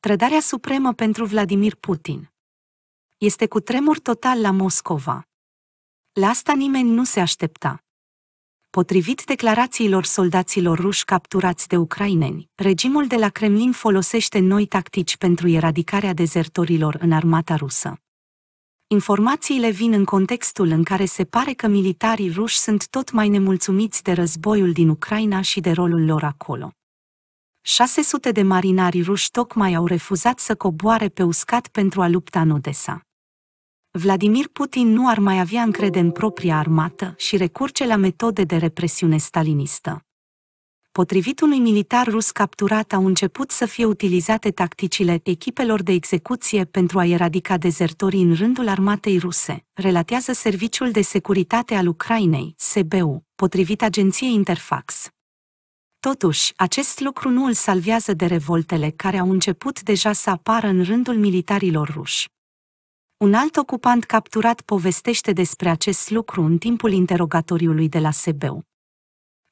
trădarea supremă pentru Vladimir Putin. Este cu tremur total la Moscova. La asta nimeni nu se aștepta. Potrivit declarațiilor soldaților ruși capturați de ucraineni, regimul de la Kremlin folosește noi tactici pentru eradicarea dezertorilor în armata rusă. Informațiile vin în contextul în care se pare că militarii ruși sunt tot mai nemulțumiți de războiul din Ucraina și de rolul lor acolo. 600 de marinari ruși tocmai au refuzat să coboare pe uscat pentru a lupta în Odessa. Vladimir Putin nu ar mai avea încredere în propria armată și recurge la metode de represiune stalinistă. Potrivit unui militar rus capturat, au început să fie utilizate tacticile echipelor de execuție pentru a eradica dezertorii în rândul armatei ruse, relatează Serviciul de Securitate al Ucrainei, SBU, potrivit agenției Interfax. Totuși, acest lucru nu îl salvează de revoltele care au început deja să apară în rândul militarilor ruși. Un alt ocupant capturat povestește despre acest lucru în timpul interogatoriului de la Sebeu.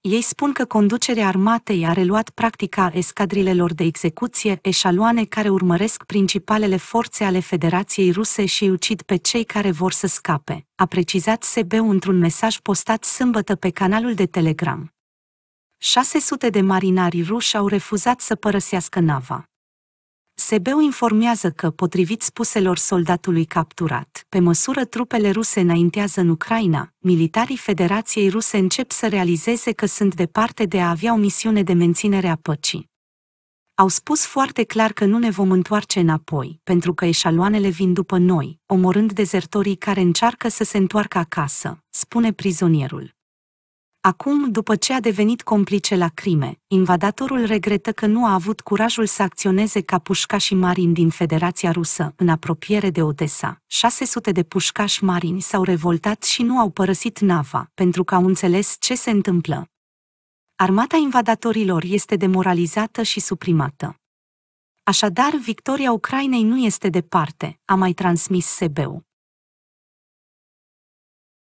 Ei spun că conducerea armatei a reluat practica escadrilelor de execuție, eșaloane care urmăresc principalele forțe ale Federației Ruse și ucid pe cei care vor să scape, a precizat Sebeu într-un mesaj postat sâmbătă pe canalul de Telegram. 600 de marinari ruși au refuzat să părăsească nava. Sebeu informează că, potrivit spuselor soldatului capturat, pe măsură trupele ruse înaintează în Ucraina, militarii Federației Ruse încep să realizeze că sunt departe de a avea o misiune de menținere a păcii. Au spus foarte clar că nu ne vom întoarce înapoi, pentru că eșaloanele vin după noi, omorând dezertorii care încearcă să se întoarcă acasă, spune prizonierul. Acum, după ce a devenit complice la crime, invadatorul regretă că nu a avut curajul să acționeze ca pușcași marini din Federația Rusă, în apropiere de Odessa. 600 de pușcași marini s-au revoltat și nu au părăsit nava, pentru că au înțeles ce se întâmplă. Armata invadatorilor este demoralizată și suprimată. Așadar, victoria Ucrainei nu este departe, a mai transmis Sebeu.